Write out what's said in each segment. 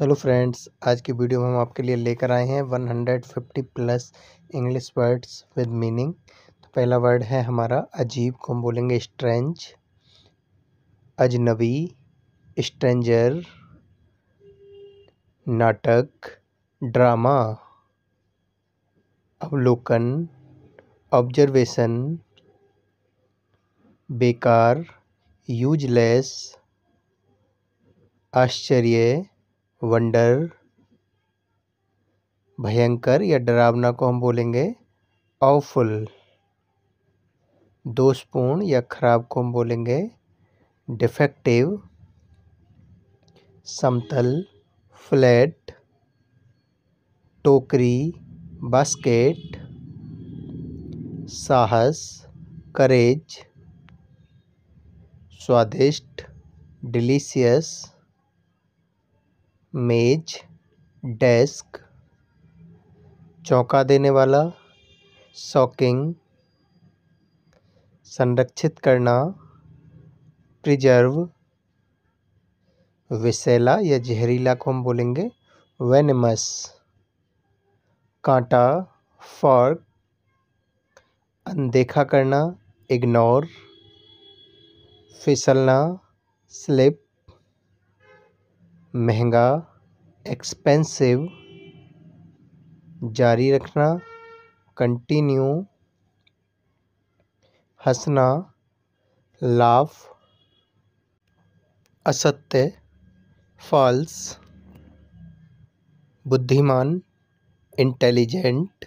hello friends आज की video में हम आपके लिए लेकर आए हैं 150 plus English words with meaning तो पहला वर्ड है हमारा अजीब को हम बोलेंगे स्ट्रेंज अजनबी स्ट्रेंजर नाटक ड्रामा अवलोकन ऑब्जर्वेशन बेकार यूजलेस आश्चर्य वंडर भयंकर या डरावना को हम बोलेंगे ऑफुल दोषपूर्ण या खराब को हम बोलेंगे डिफेक्टिव समतल फ्लैट टोकरी बास्केट साहस करेज स्वादिष्ट डिलीशियस मेज डेस्क चौंका देने वाला सॉकिंग संरक्षित करना प्रिजर्व विसेला या जहरीला को हम बोलेंगे वेनमस कांटा फॉर्क अनदेखा करना इग्नोर फिसलना स्लिप महंगा एक्सपेंसिव जारी रखना कंटिन्यू हंसना लाफ असत्य फॉल्स बुद्धिमान इंटेलिजेंट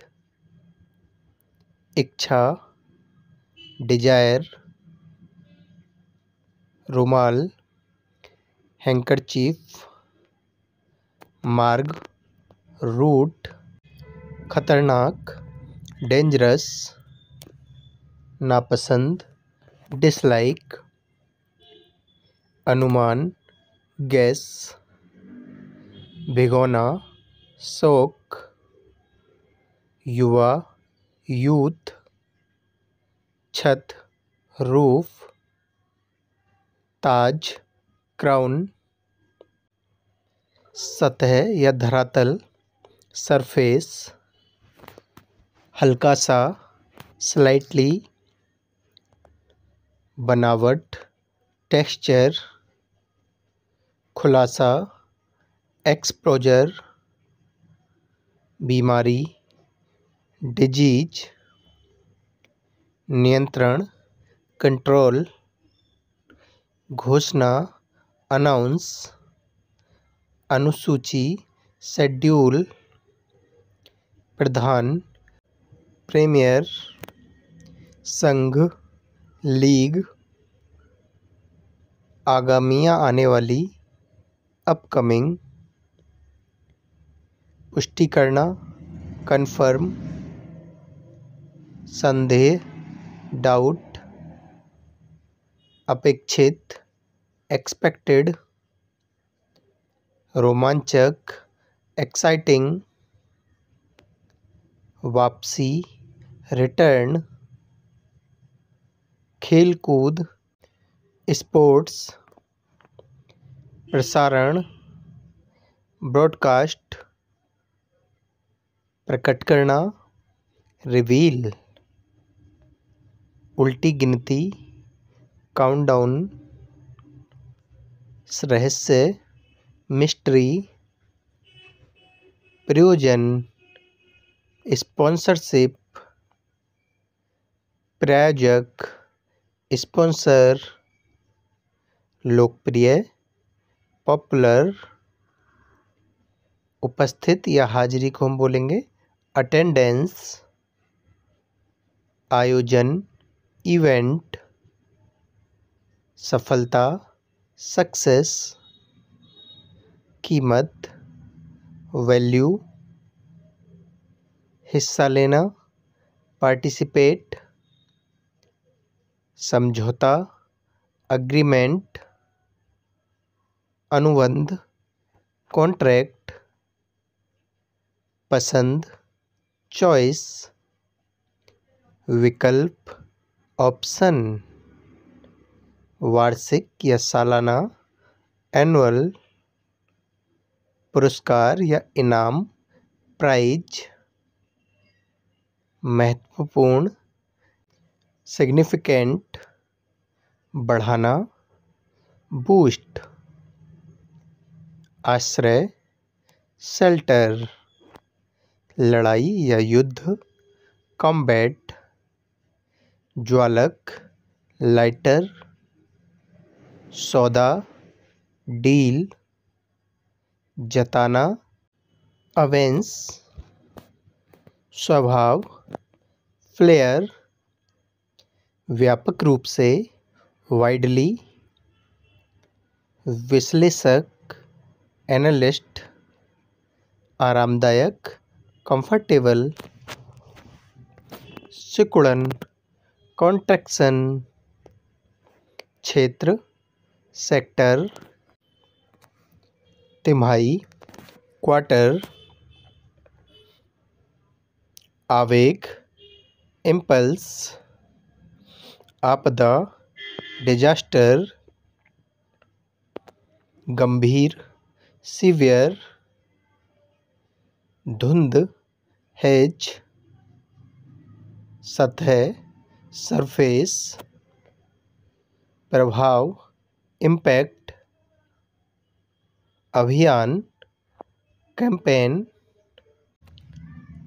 इच्छा डिजायर रुमाल हैंकर चीफ मार्ग रूट खतरनाक डेंजरस नापसंद डिसलाइक अनुमान गैस भिगोना शोक युवा यूथ छत रूफ ताज क्राउन सतह या धरातल सरफेस हल्का सा स्लाइटली बनावट टेक्सचर खुलासा एक्सप्लोजर बीमारी डिजीज नियंत्रण कंट्रोल घोषणा अनाउंस अनुसूची शेड्यूल प्रधान प्रीमियर संघ लीग आगामियाँ आने वाली अपकमिंग पुष्टि करना कन्फर्म संदेह डाउट अपेक्षित एक्सपेक्टेड रोमांचक एक्साइटिंग वापसी रिटर्न खेलकूद स्पोर्ट्स प्रसारण ब्रॉडकास्ट प्रकट करना रिवील उल्टी गिनती काउंटडाउन रहस्य मिस्ट्री प्रयोजन स्पॉन्सरशिप प्रायोजक स्पॉन्सर लोकप्रिय पॉपुलर उपस्थित या हाजिरी को हम बोलेंगे अटेंडेंस आयोजन इवेंट सफलता सक्सेस कीमत वैल्यू हिस्सा लेना पार्टिसिपेट समझौता अग्रीमेंट अनुबंध कॉन्ट्रैक्ट पसंद चॉइस विकल्प ऑप्शन वार्षिक या सालाना एनुअल पुरस्कार या इनाम प्राइज महत्वपूर्ण सिग्निफिकेंट बढ़ाना बूस्ट आश्रय सेल्टर लड़ाई या युद्ध कॉम्बैट ज्वालक लाइटर सौदा डील जताना अवेंस स्वभाव फ्लेयर व्यापक रूप से वाइडली विश्लेषक एनालिस्ट आरामदायक कंफर्टेबल सिकुड़न कॉन्ट्रैक्शन क्षेत्र सेक्टर तिमाही क्वार्टर आवेग इम्पल्स आपदा डिजास्टर गंभीर सीवियर धुंध हेज सतह सरफेस प्रभाव इम्पैक्ट अभियान कैंपेन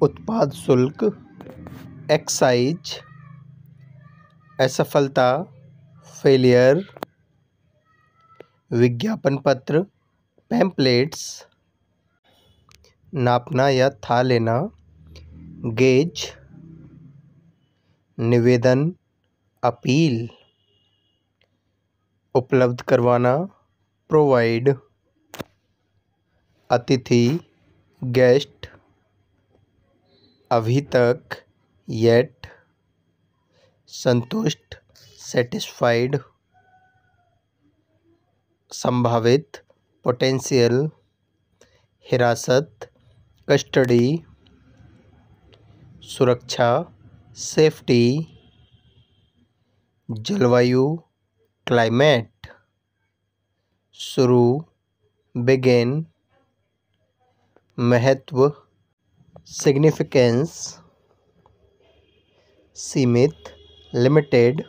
उत्पाद शुल्क एक्साइज असफलता फेलियर विज्ञापन पत्र पैम्पलेट्स नापना या था लेना गेज निवेदन अपील उपलब्ध करवाना प्रोवाइड अतिथि गेस्ट अभी तक येट संतुष्ट सेटिस्फाइड संभावित पोटेंशियल हिरासत कस्टडी सुरक्षा सेफ्टी जलवायु क्लाइमेट शुरू बिगेन महत्व सिग्निफिकेंस सीमित लिमिटेड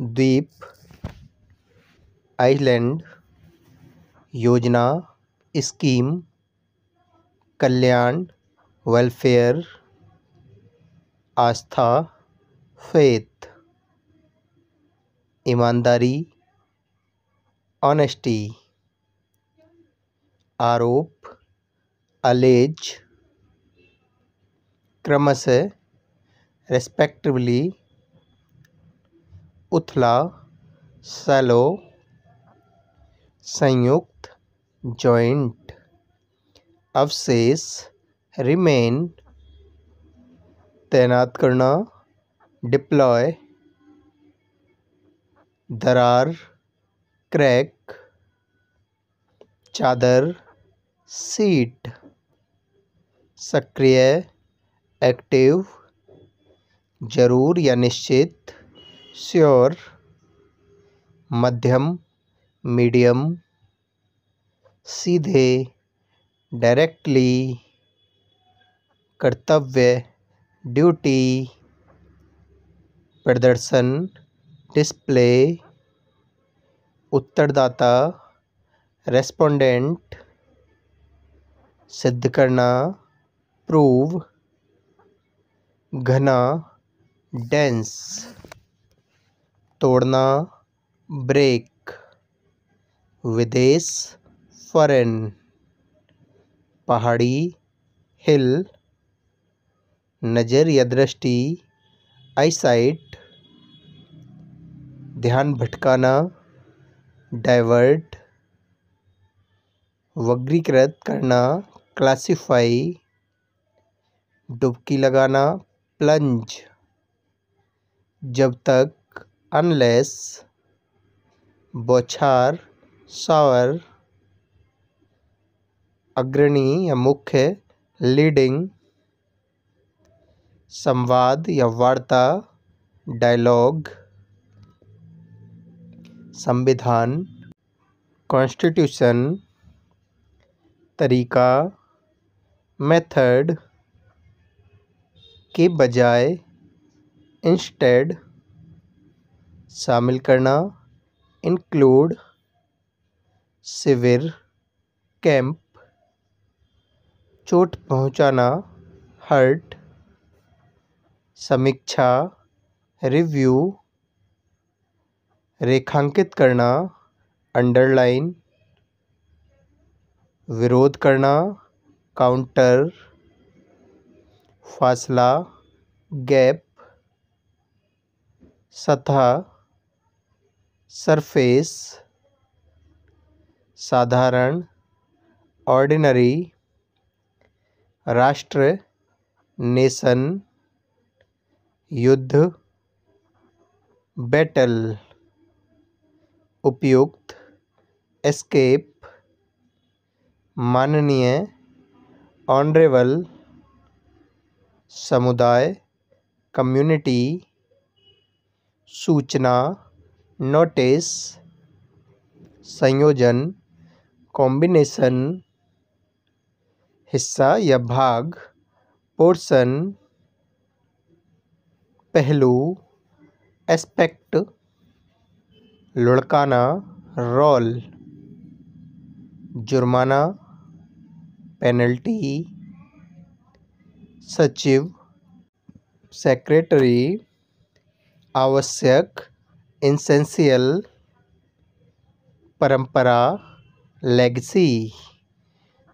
द्वीप आइलैंड योजना स्कीम कल्याण वेलफेयर आस्था फेथ ईमानदारी ऑनेस्टी आरोप अलेज क्रमश रेस्पेक्टिवली उथला सैलो संयुक्त जॉइंट अवशेष रिमेन तैनात करना डिप्लॉय दरार क्रैक चादर सीट सक्रिय एक्टिव जरूर या निश्चित श्योर मध्यम मीडियम सीधे डायरेक्टली कर्तव्य ड्यूटी प्रदर्शन डिस्प्ले उत्तरदाता रेस्पोंडेंट सिद्ध करना प्रूव घना डेंस तोड़ना ब्रेक विदेश फरेन पहाड़ी हिल नज़र या दृष्टि आईसाइट ध्यान भटकाना डाइवर्ट वर्गीकृत करना क्लासिफाई डुबकी लगाना प्लंज जब तक अनलेस बौछार शावर अग्रणी या मुख्य लीडिंग संवाद या वार्ता डायलॉग संविधान कॉन्स्टिट्यूशन तरीका मेथड के बजाय इंस्टेड शामिल करना इंक्लूड सिविर कैंप चोट पहुंचाना हर्ट समीक्षा रिव्यू रेखांकित करना अंडरलाइन विरोध करना काउंटर फासला गैप सतह सरफेस साधारण ऑर्डिनरी राष्ट्र नेशन युद्ध बैटल उपयुक्त एस्केप माननीय ऑनरेबल समुदाय कम्युनिटी सूचना नोटिस संयोजन कॉम्बिनेशन हिस्सा या भाग पोर्सन पहलू एस्पेक्ट लुढ़काना रोल जुर्माना पेनल्टी सचिव सेक्रेटरी आवश्यक इंसेंशियल परंपरा लेगसी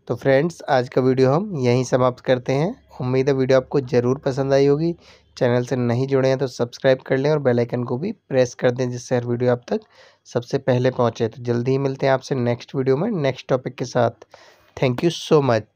तो फ्रेंड्स आज का वीडियो हम यहीं समाप्त करते हैं उम्मीद है वीडियो आपको ज़रूर पसंद आई होगी चैनल से नहीं जुड़े हैं तो सब्सक्राइब कर लें और बेल आइकन को भी प्रेस कर दें जिससे हर वीडियो आप तक सबसे पहले पहुंचे तो जल्दी ही मिलते हैं आपसे नेक्स्ट वीडियो में नेक्स्ट टॉपिक के साथ थैंक यू सो मच